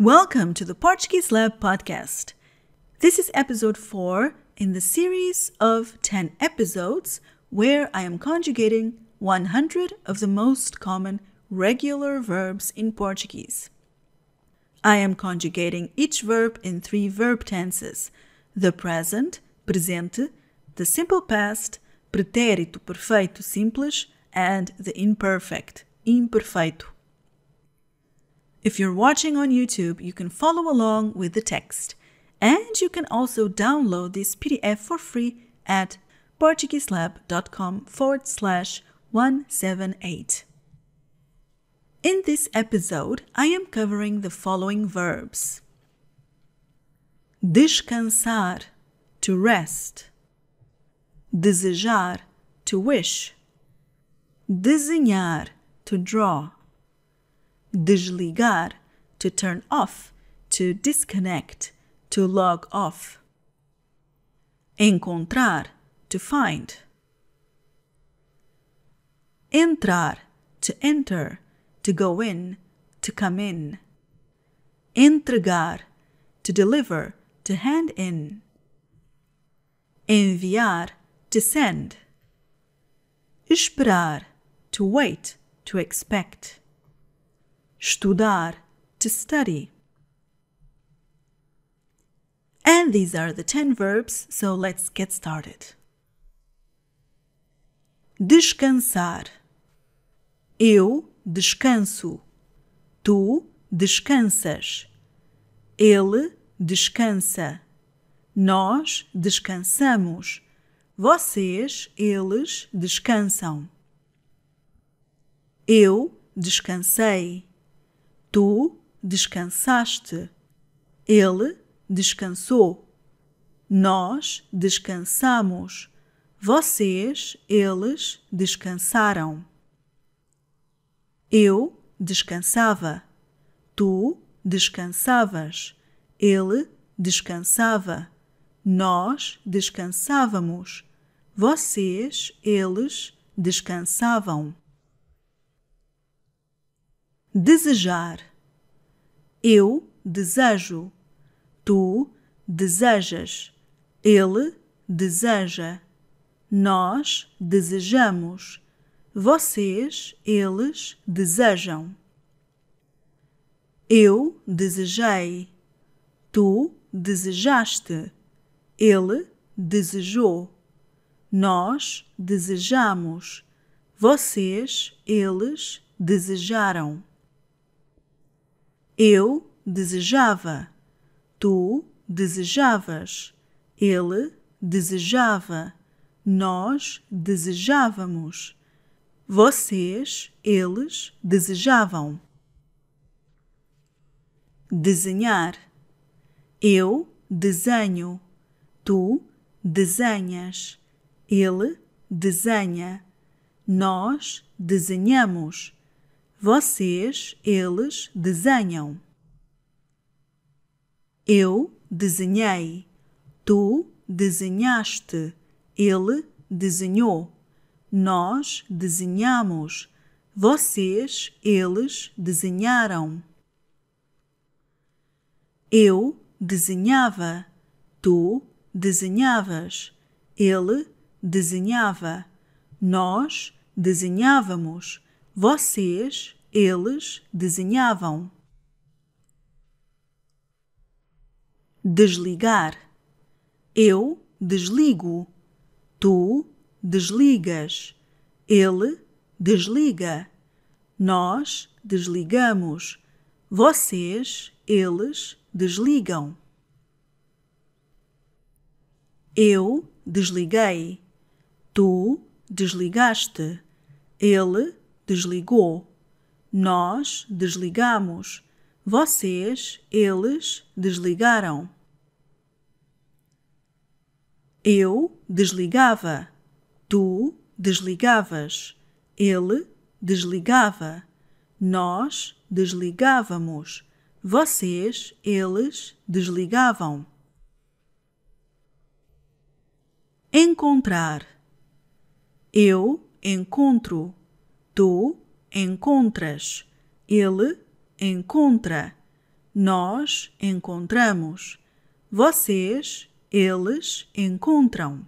Welcome to the Portuguese Lab podcast. This is episode 4 in the series of 10 episodes where I am conjugating 100 of the most common regular verbs in Portuguese. I am conjugating each verb in three verb tenses the present, presente, the simple past, pretérito perfeito simples, and the imperfect, imperfeito. If you're watching on YouTube, you can follow along with the text. And you can also download this PDF for free at PortugueseLab.com forward slash 178. In this episode, I am covering the following verbs descansar, to rest, desejar, to wish, desenhar, to draw, desligar, to turn off, to disconnect, to log off. Encontrar, to find. Entrar, to enter, to go in, to come in. Entregar, to deliver, to hand in. Enviar, to send. Esperar, to wait, to expect. Estudar to study. And these are the 10 verbs, so let's get started. Descansar. Eu descanso. Tu descansas. Ele descansa. Nós descansamos. Vocês, eles descansam. Eu descansei. Tu descansaste. Ele descansou. Nós descansamos. Vocês, eles descansaram. Eu descansava. Tu descansavas. Ele descansava. Nós descansávamos. Vocês, eles descansavam. Desejar eu desejo. Tu desejas. Ele deseja. Nós desejamos. Vocês, eles desejam. Eu desejei. Tu desejaste. Ele desejou. Nós desejamos. Vocês, eles desejaram. Eu desejava. Tu desejavas. Ele desejava. Nós desejávamos. Vocês, eles desejavam. Desenhar. Eu desenho. Tu desenhas. Ele desenha. Nós desenhamos. Vocês, eles, desenham. Eu desenhei. Tu desenhaste. Ele desenhou. Nós desenhamos. Vocês, eles desenharam. Eu desenhava. Tu desenhavas. Ele desenhava. Nós desenhávamos vocês, eles, desenhavam. Desligar. Eu desligo. Tu desligas. Ele desliga. Nós desligamos. Vocês, eles, desligam. Eu desliguei. Tu desligaste. Ele desligou. Nós desligamos. Vocês, eles desligaram. Eu desligava. Tu desligavas. Ele desligava. Nós desligávamos. Vocês, eles desligavam. Encontrar. Eu encontro. Tu encontras, ele encontra, nós encontramos, vocês, eles encontram.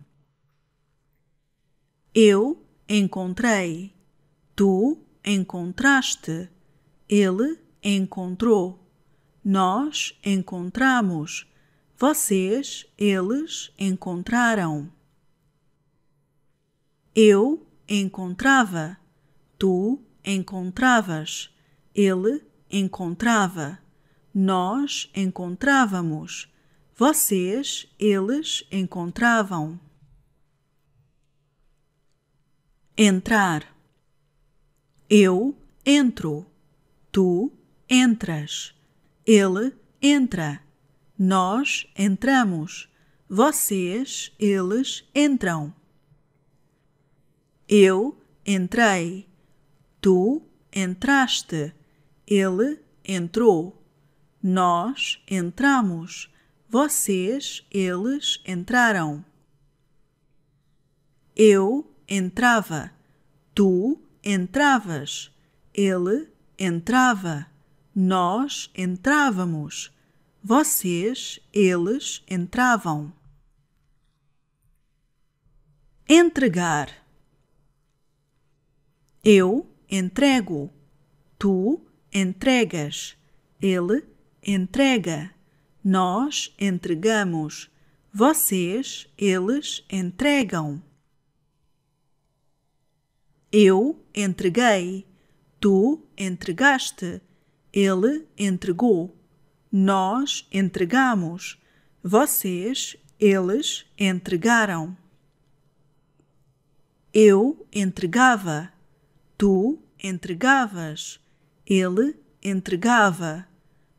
Eu encontrei, tu encontraste, ele encontrou, nós encontramos, vocês, eles encontraram. Eu encontrava, Tu encontravas, ele encontrava, nós encontrávamos, vocês, eles encontravam. Entrar. Eu entro. Tu entras. Ele entra. Nós entramos. Vocês, eles entram. Eu entrei. Tu entraste, ele entrou. Nós entramos, vocês, eles entraram. Eu entrava, tu entravas, ele entrava, nós entrávamos, vocês, eles entravam. Entregar. Eu entrego, tu entregas, ele entrega, nós entregamos, vocês, eles entregam. Eu entreguei, tu entregaste, ele entregou, nós entregamos, vocês, eles entregaram. Eu entregava Tu entregavas, ele entregava,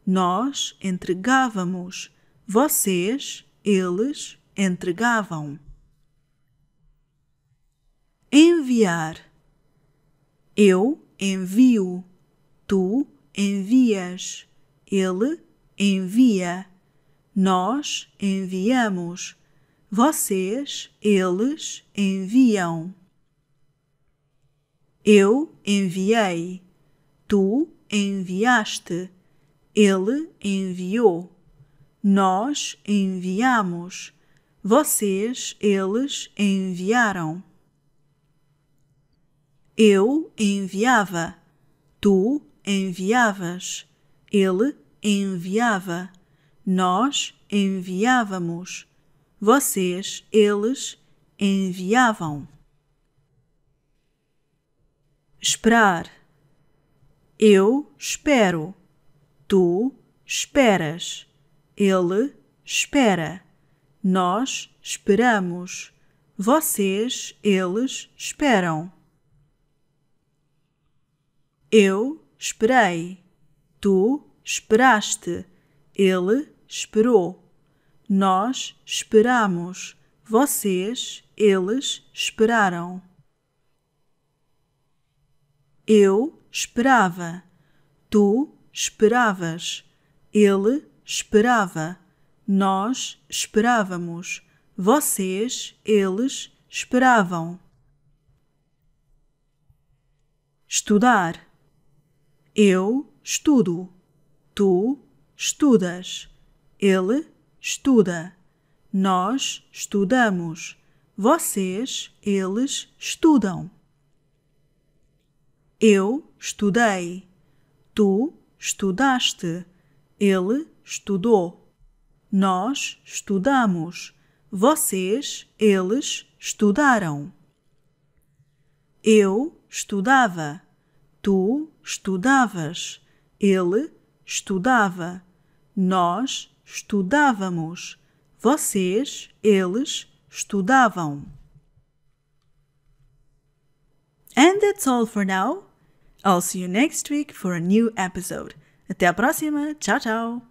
nós entregávamos, vocês, eles entregavam. Enviar. Eu envio, tu envias, ele envia, nós enviamos, vocês, eles enviam. Eu enviei, tu enviaste, ele enviou, nós enviamos, vocês, eles enviaram. Eu enviava, tu enviavas, ele enviava, nós enviávamos, vocês, eles enviavam esperar. Eu espero. Tu esperas. Ele espera. Nós esperamos. Vocês, eles esperam. Eu esperei. Tu esperaste. Ele esperou. Nós esperamos. Vocês, eles esperaram. Eu esperava. Tu esperavas. Ele esperava. Nós esperávamos. Vocês, eles esperavam. Estudar. Eu estudo. Tu estudas. Ele estuda. Nós estudamos. Vocês, eles estudam. Eu estudei. Tu estudaste. Ele estudou. Nós estudamos. Vocês, eles estudaram. Eu estudava. Tu estudavas. Ele estudava. Nós estudávamos. Vocês, eles estudavam. And that's all for now. I'll see you next week for a new episode. Até a próxima! Tchau, tchau!